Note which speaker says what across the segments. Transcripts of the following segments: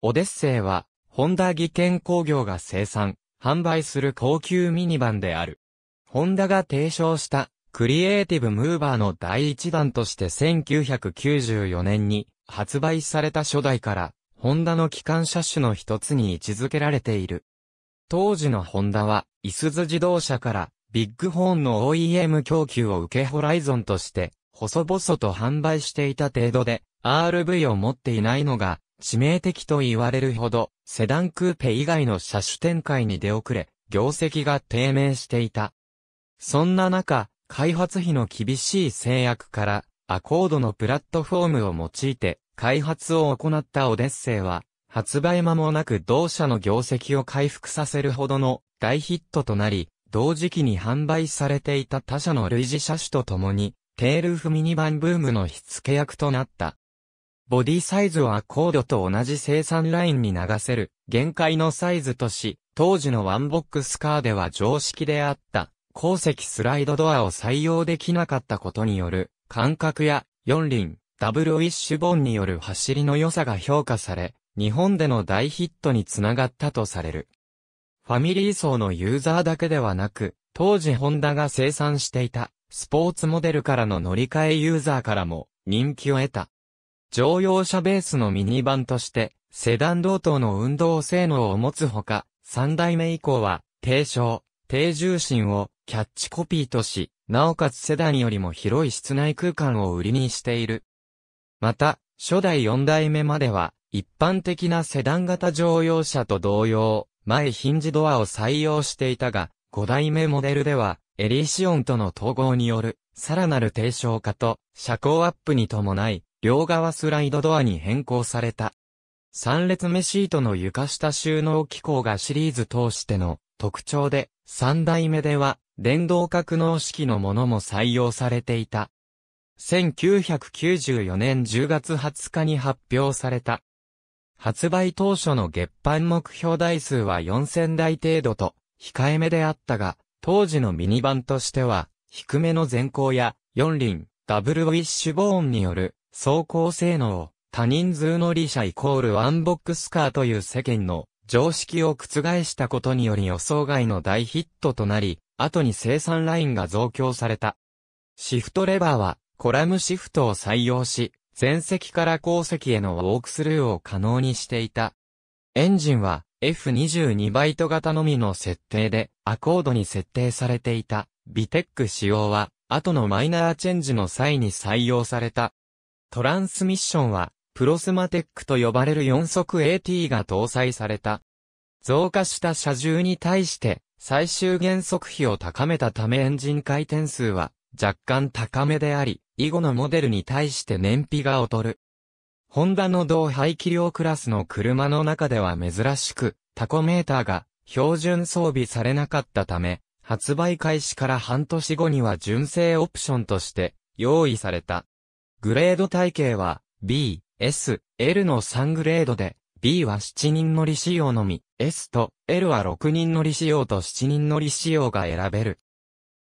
Speaker 1: オデッセイは、ホンダ技研工業が生産、販売する高級ミニバンである。ホンダが提唱した、クリエイティブムーバーの第一弾として1994年に発売された初代から、ホンダの機関車種の一つに位置づけられている。当時のホンダは、イスズ自動車から、ビッグホーンの OEM 供給を受けホライゾンとして、細々と販売していた程度で、RV を持っていないのが、致命的と言われるほど、セダンクーペ以外の車種展開に出遅れ、業績が低迷していた。そんな中、開発費の厳しい制約から、アコードのプラットフォームを用いて、開発を行ったオデッセイは、発売間もなく同社の業績を回復させるほどの大ヒットとなり、同時期に販売されていた他社の類似車種とともに、テールフミニバンブームの火付け役となった。ボディサイズはコードと同じ生産ラインに流せる、限界のサイズとし、当時のワンボックスカーでは常識であった、鉱石スライドドアを採用できなかったことによる、感覚や、四輪、ダブルウィッシュボンによる走りの良さが評価され、日本での大ヒットにつながったとされる。ファミリー層のユーザーだけではなく、当時ホンダが生産していた、スポーツモデルからの乗り換えユーザーからも人気を得た。乗用車ベースのミニバンとして、セダン同等の運動性能を持つほか、3代目以降は、低床、低重心をキャッチコピーとし、なおかつセダンよりも広い室内空間を売りにしている。また、初代4代目までは、一般的なセダン型乗用車と同様、前ヒンジドアを採用していたが、5代目モデルでは、エリシオンとの統合による、さらなる低床化と、車高アップに伴い、両側スライドドアに変更された。3列目シートの床下収納機構がシリーズ通しての特徴で、3代目では電動格納式のものも採用されていた。1994年10月20日に発表された。発売当初の月版目標台数は4000台程度と控えめであったが、当時のミニ版としては低めの前行や4輪、ダブルウィッシュボーンによる走行性能、多人数乗り車イコールワンボックスカーという世間の常識を覆したことにより予想外の大ヒットとなり、後に生産ラインが増強された。シフトレバーは、コラムシフトを採用し、前席から後席へのウォークスルーを可能にしていた。エンジンは F22 バイト型のみの設定でアコードに設定されていたビテック仕様は後のマイナーチェンジの際に採用された。トランスミッションは、プロスマテックと呼ばれる4速 AT が搭載された。増加した車重に対して、最終減速比を高めたためエンジン回転数は若干高めであり、以後のモデルに対して燃費が劣る。ホンダの同排気量クラスの車の中では珍しく、タコメーターが標準装備されなかったため、発売開始から半年後には純正オプションとして用意された。グレード体系は B、S、L の3グレードで、B は7人乗り仕様のみ、S と L は6人乗り仕様と7人乗り仕様が選べる。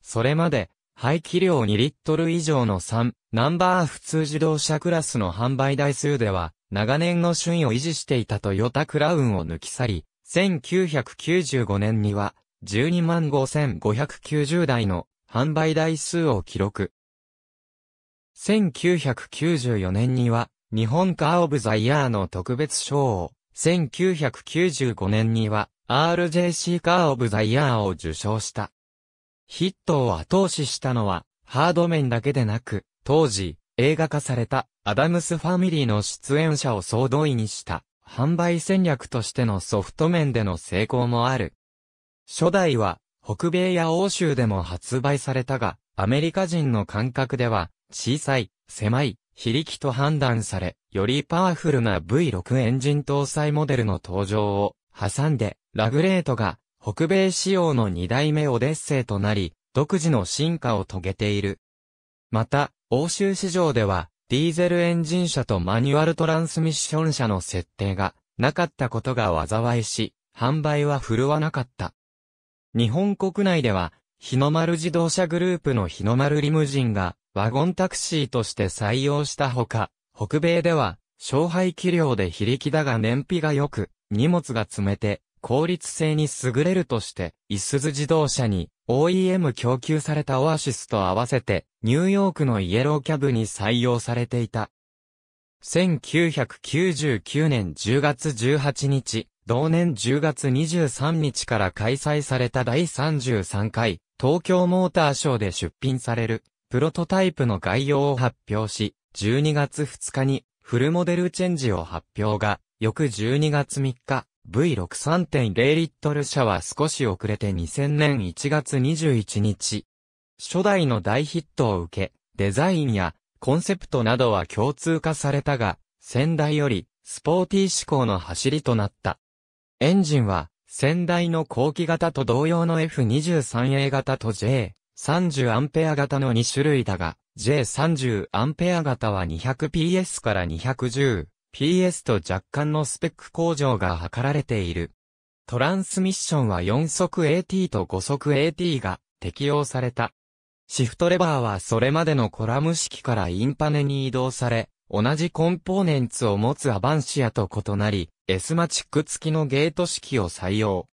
Speaker 1: それまで、排気量2リットル以上の3、ナンバー普通自動車クラスの販売台数では、長年の順位を維持していたトヨタクラウンを抜き去り、1995年には、12万5590台の販売台数を記録。1994年には、日本カー・オブ・ザ・イヤーの特別賞を、1995年には、RJC カー・オブ・ザ・イヤーを受賞した。ヒットを後押ししたのは、ハード面だけでなく、当時、映画化された、アダムス・ファミリーの出演者を総動員にした、販売戦略としてのソフト面での成功もある。初代は、北米や欧州でも発売されたが、アメリカ人の感覚では、小さい、狭い、非力と判断され、よりパワフルな V6 エンジン搭載モデルの登場を挟んで、ラグレートが北米仕様の2代目オデッセイとなり、独自の進化を遂げている。また、欧州市場では、ディーゼルエンジン車とマニュアルトランスミッション車の設定がなかったことが災いし、販売は振るわなかった。日本国内では、日の丸自動車グループの日の丸リムジンがワゴンタクシーとして採用したほか、北米では、小排気量で非力だが燃費が良く、荷物が詰めて、効率性に優れるとして、イスズ自動車に OEM 供給されたオアシスと合わせて、ニューヨークのイエローキャブに採用されていた。1999年10月18日、同年10月23日から開催された第33回東京モーターショーで出品されるプロトタイプの概要を発表し、12月2日にフルモデルチェンジを発表が、翌12月3日、V63.0 リットル車は少し遅れて2000年1月21日。初代の大ヒットを受け、デザインやコンセプトなどは共通化されたが、先代よりスポーティー志向の走りとなった。エンジンは、先代の後期型と同様の F23A 型と J、30アンペア型の2種類だが、J30 アンペア型は 200PS から 210PS と若干のスペック向上が図られている。トランスミッションは4速 AT と5速 AT が適用された。シフトレバーはそれまでのコラム式からインパネに移動され、同じコンポーネンツを持つアバンシアと異なり、S マチック付きのゲート式を採用。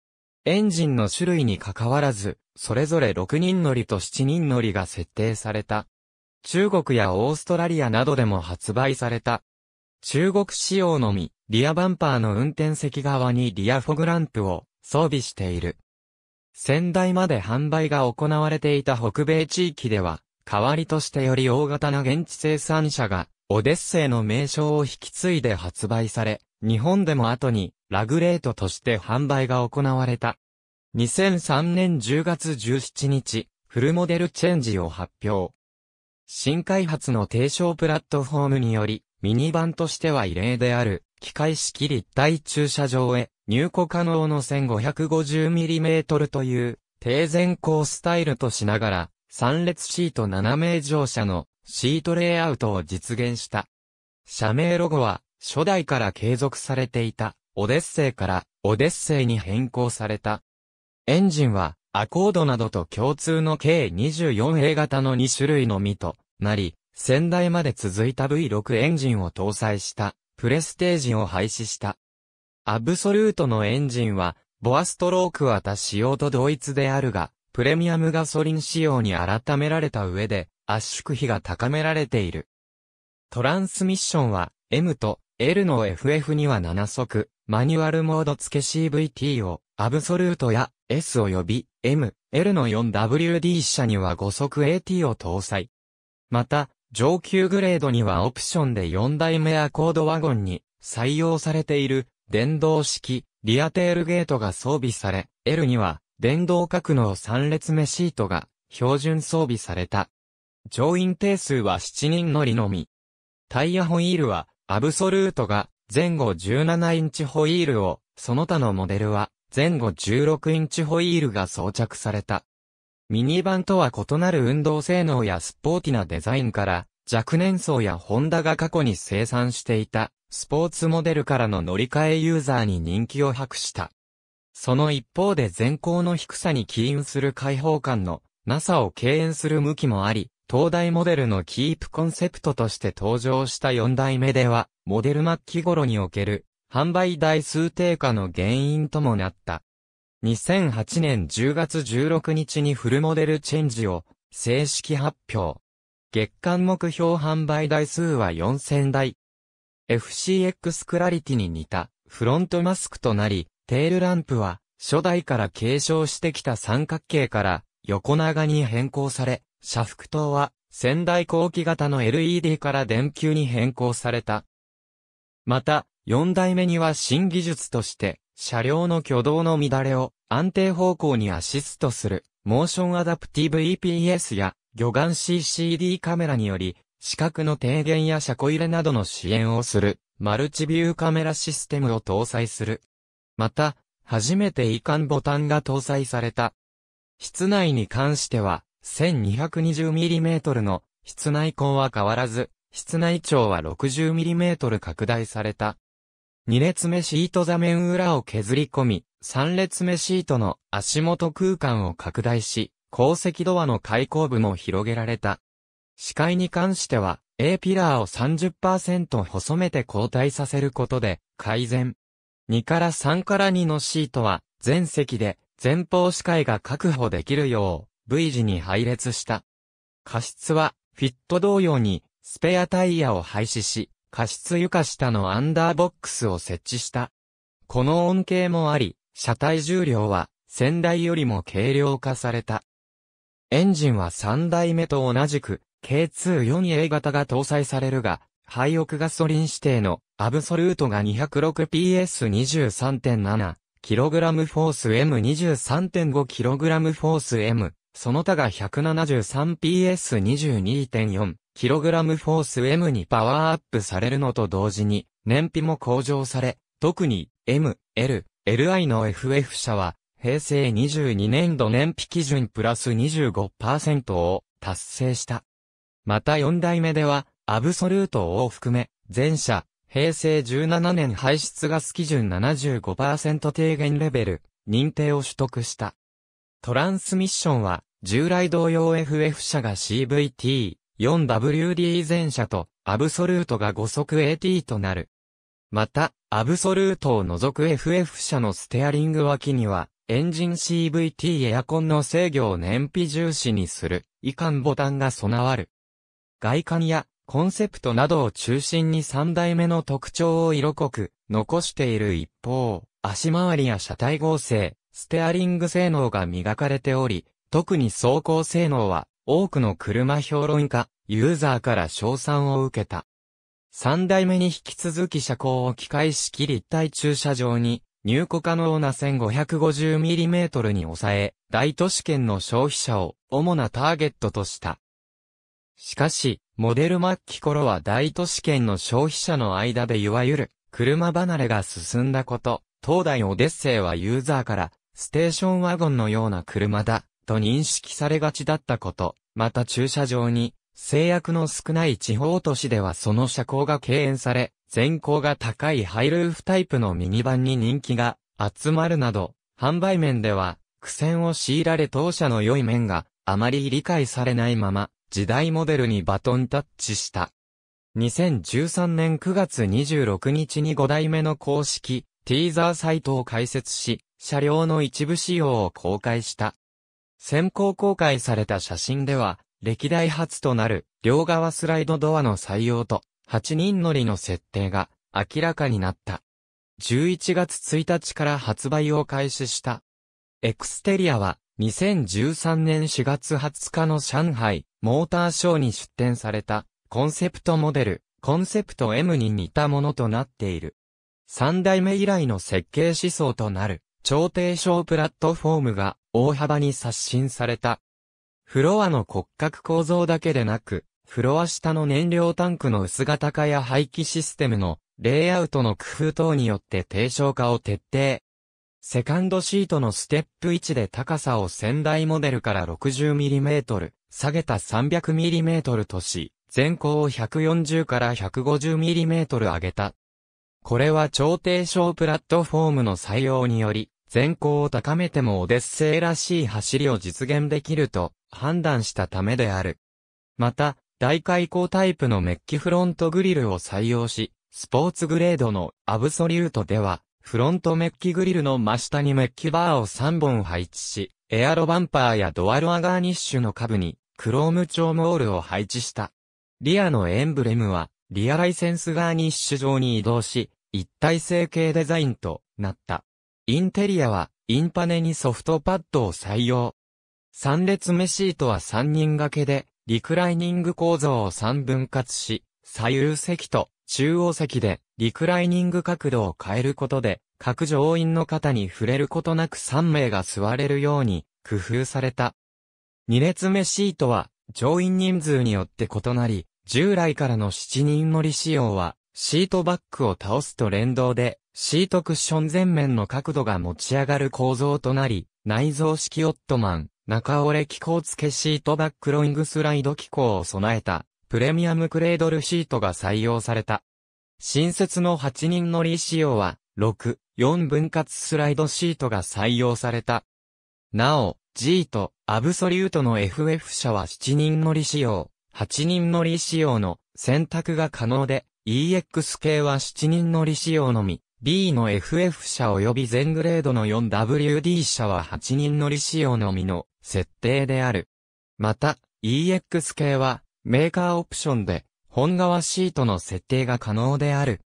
Speaker 1: エンジンの種類にかかわらず、それぞれ6人乗りと7人乗りが設定された。中国やオーストラリアなどでも発売された。中国仕様のみ、リアバンパーの運転席側にリアフォグランプを装備している。先代まで販売が行われていた北米地域では、代わりとしてより大型な現地生産者が、オデッセイの名称を引き継いで発売され、日本でも後に、ラグレートとして販売が行われた。2003年10月17日、フルモデルチェンジを発表。新開発の低床プラットフォームにより、ミニバンとしては異例である、機械式立体駐車場へ入庫可能の 1550mm という低前行スタイルとしながら、3列シート7名乗車のシートレイアウトを実現した。社名ロゴは初代から継続されていた。オデッセイからオデッセイに変更された。エンジンはアコードなどと共通の計 24A 型の2種類のみとなり、先代まで続いた V6 エンジンを搭載したプレステージを廃止した。アブソルートのエンジンはボアストロークは他仕様と同一であるが、プレミアムガソリン仕様に改められた上で圧縮比が高められている。トランスミッションは M と L の FF には7速、マニュアルモード付け CVT を、アブソルートや S 及び M、L の 4WD 車には5速 AT を搭載。また、上級グレードにはオプションで4台目アコードワゴンに採用されている電動式リアテールゲートが装備され、L には電動格納3列目シートが標準装備された。乗員定数は7人乗りのみ。タイヤホイールはアブソルートが前後17インチホイールを、その他のモデルは、前後16インチホイールが装着された。ミニバンとは異なる運動性能やスポーティなデザインから、若年層やホンダが過去に生産していた、スポーツモデルからの乗り換えユーザーに人気を博した。その一方で前行の低さに起因する開放感のなさを敬遠する向きもあり、東大モデルのキープコンセプトとして登場した4代目では、モデル末期頃における販売台数低下の原因ともなった。2008年10月16日にフルモデルチェンジを正式発表。月間目標販売台数は4000台。FCX クラリティに似たフロントマスクとなり、テールランプは初代から継承してきた三角形から横長に変更され、社服灯は、仙台後期型の LED から電球に変更された。また、4代目には新技術として、車両の挙動の乱れを安定方向にアシストする、モーションアダプティブ EPS や、魚眼 CCD カメラにより、視覚の低減や車庫入れなどの支援をする、マルチビューカメラシステムを搭載する。また、初めて移管ボタンが搭載された。室内に関しては、1220mm の室内光は変わらず、室内長は 60mm 拡大された。2列目シート座面裏を削り込み、3列目シートの足元空間を拡大し、鉱石ドアの開口部も広げられた。視界に関しては、A ピラーを30%細めて交代させることで改善。2から3から2のシートは、全席で前方視界が確保できるよう V 字に配列した。過失は、フィット同様に、スペアタイヤを廃止し、過失床下のアンダーボックスを設置した。この恩恵もあり、車体重量は、先代よりも軽量化された。エンジンは3代目と同じく、K24A 型が搭載されるが、廃屋ガソリン指定のアブソルートが 206PS23.7、kg フォース M23.5kg フォース M、その他が 173PS22.4kg フォース M にパワーアップされるのと同時に、燃費も向上され、特に M、L、LI の FF 車は、平成22年度燃費基準プラス25%を達成した。また4代目では、アブソルートを含め、全車、平成17年排出ガス基準75%低減レベル、認定を取得した。トランスミッションは、従来同様 FF 車が CVT、4WD 前車と、アブソルートが5速 AT となる。また、アブソルートを除く FF 車のステアリング脇には、エンジン CVT エアコンの制御を燃費重視にする、以下ボタンが備わる。外観や、コンセプトなどを中心に3代目の特徴を色濃く、残している一方、足回りや車体合成、ステアリング性能が磨かれており、特に走行性能は多くの車評論家、ユーザーから称賛を受けた。三代目に引き続き車高を機械式立体駐車場に入庫可能な 1550mm に抑え、大都市圏の消費者を主なターゲットとした。しかし、モデル末期頃は大都市圏の消費者の間でいわゆる車離れが進んだこと、東大オデッセイはユーザーからステーションワゴンのような車だと認識されがちだったこと、また駐車場に、制約の少ない地方都市ではその車高が敬遠され、全高が高いハイルーフタイプのミニバンに人気が集まるなど、販売面では苦戦を強いられ当社の良い面があまり理解されないまま、時代モデルにバトンタッチした。2013年9月26日に5代目の公式ティーザーサイトを開設し、車両の一部仕様を公開した。先行公開された写真では、歴代初となる両側スライドドアの採用と8人乗りの設定が明らかになった。11月1日から発売を開始した。エクステリアは2013年4月20日の上海モーターショーに出展されたコンセプトモデルコンセプト M に似たものとなっている。3代目以来の設計思想となる超低床プラットフォームが大幅に刷新された。フロアの骨格構造だけでなく、フロア下の燃料タンクの薄型化や排気システムのレイアウトの工夫等によって低床化を徹底。セカンドシートのステップ1で高さを先代モデルから 60mm 下げた 300mm とし、全高を140から 150mm 上げた。これは超低床プラットフォームの採用により、全高を高めてもオデッセイらしい走りを実現できると判断したためである。また、大開口タイプのメッキフロントグリルを採用し、スポーツグレードのアブソリュートでは、フロントメッキグリルの真下にメッキバーを3本配置し、エアロバンパーやドアロアガーニッシュの下部に、クローム調モールを配置した。リアのエンブレムは、リアライセンスガーニッシュ状に移動し、一体成形デザインとなった。インテリアは、インパネにソフトパッドを採用。3列目シートは3人掛けで、リクライニング構造を3分割し、左右席と中央席でリクライニング角度を変えることで、各乗員の肩に触れることなく3名が座れるように工夫された。2列目シートは乗員人数によって異なり、従来からの7人乗り仕様は、シートバックを倒すと連動でシートクッション前面の角度が持ち上がる構造となり、内蔵式オットマン、中折れ機構付けシートバックロングスライド機構を備えた、プレミアムクレードルシートが採用された。新設の8人乗り仕様は、6、4分割スライドシートが採用された。なお、G とアブソリュートの FF 車は7人乗り仕様、8人乗り仕様の選択が可能で、EX 系は7人乗り仕様のみ、B の FF 車及び全グレードの 4WD 車は8人乗り仕様のみの設定である。また、EX 系はメーカーオプションで本革シートの設定が可能である。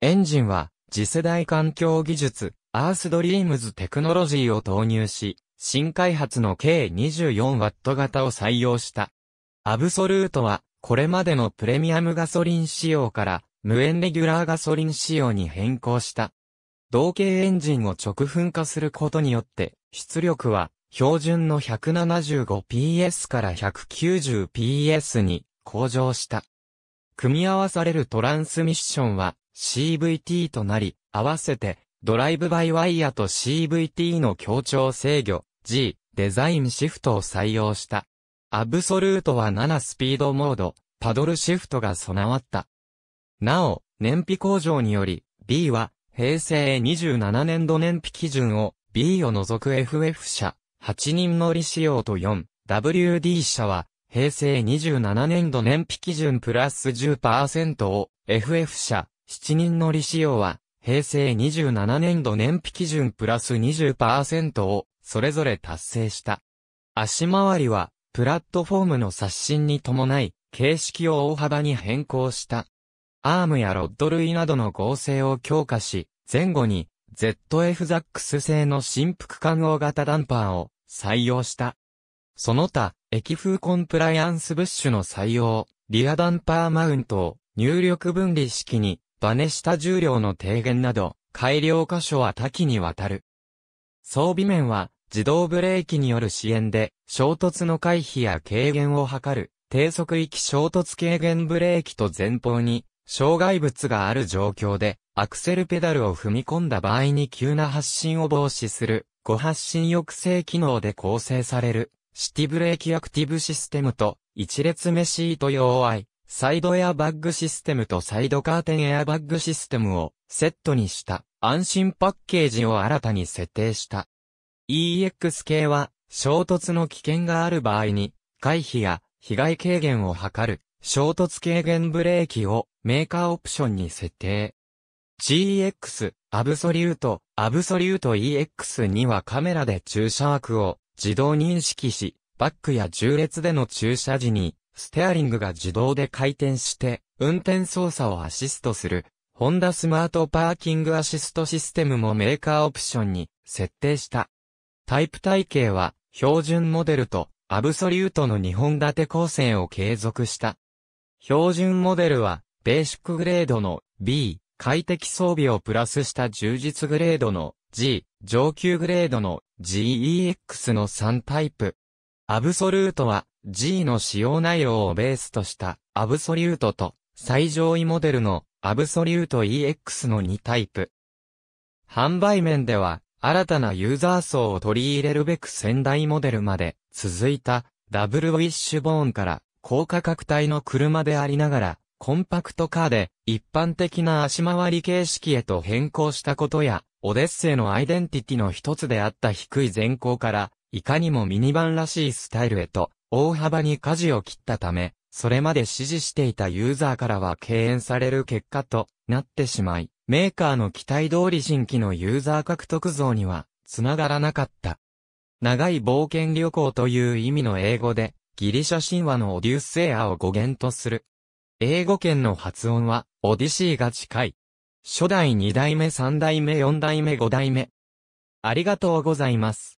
Speaker 1: エンジンは次世代環境技術、アースドリームズテクノロジーを投入し、新開発の計 24W 型を採用した。アブソルートは、これまでのプレミアムガソリン仕様から、無塩レギュラーガソリン仕様に変更した。同型エンジンを直噴化することによって、出力は標準の 175PS から 190PS に向上した。組み合わされるトランスミッションは CVT となり、合わせてドライブバイワイヤと CVT の協調制御 G デザインシフトを採用した。アブソルートは7スピードモード、パドルシフトが備わった。なお、燃費向上により、B は、平成27年度燃費基準を、B を除く FF 車、8人乗り仕様と 4WD 車は、平成27年度燃費基準プラス10%を、FF 車、7人乗り仕様は、平成27年度燃費基準プラス20%を、それぞれ達成した。足回りは、プラットフォームの刷新に伴い、形式を大幅に変更した。アームやロッド類などの合成を強化し、前後に ZF ザックス製の振幅感応型ダンパーを採用した。その他、液風コンプライアンスブッシュの採用、リアダンパーマウントを入力分離式にバネ下重量の低減など、改良箇所は多岐にわたる。装備面は自動ブレーキによる支援で衝突の回避や軽減を図る低速域衝突軽減ブレーキと前方に障害物がある状況で、アクセルペダルを踏み込んだ場合に急な発進を防止する、誤発進抑制機能で構成される、シティブレーキアクティブシステムと、一列目シート用 i、サイドエアバッグシステムとサイドカーテンエアバッグシステムをセットにした安心パッケージを新たに設定した。EX 系は衝突の危険がある場合に回避や被害軽減を図る衝突軽減ブレーキをメーカーオプションに設定。GX、アブソリュート、アブソリュート EX にはカメラで駐車枠を自動認識し、バックや重列での駐車時に、ステアリングが自動で回転して、運転操作をアシストする、ホンダスマートパーキングアシストシステムもメーカーオプションに設定した。タイプ体系は、標準モデルと、アブソリュートの2本立て構成を継続した。標準モデルは、ベーシックグレードの B、快適装備をプラスした充実グレードの G、上級グレードの GEX の3タイプ。アブソルートは G の使用内容をベースとしたアブソリュートと最上位モデルのアブソリュート EX の2タイプ。販売面では新たなユーザー層を取り入れるべく先代モデルまで続いたダブルウィッシュボーンから高価格帯の車でありながらコンパクトカーで一般的な足回り形式へと変更したことや、オデッセイのアイデンティティの一つであった低い前行から、いかにもミニバンらしいスタイルへと、大幅に舵を切ったため、それまで支持していたユーザーからは敬遠される結果となってしまい、メーカーの期待通り新規のユーザー獲得像には、つながらなかった。長い冒険旅行という意味の英語で、ギリシャ神話のオデュッセイアを語源とする英語圏の発音は、オディシーが近い。初代2代目3代目4代目5代目。ありがとうございます。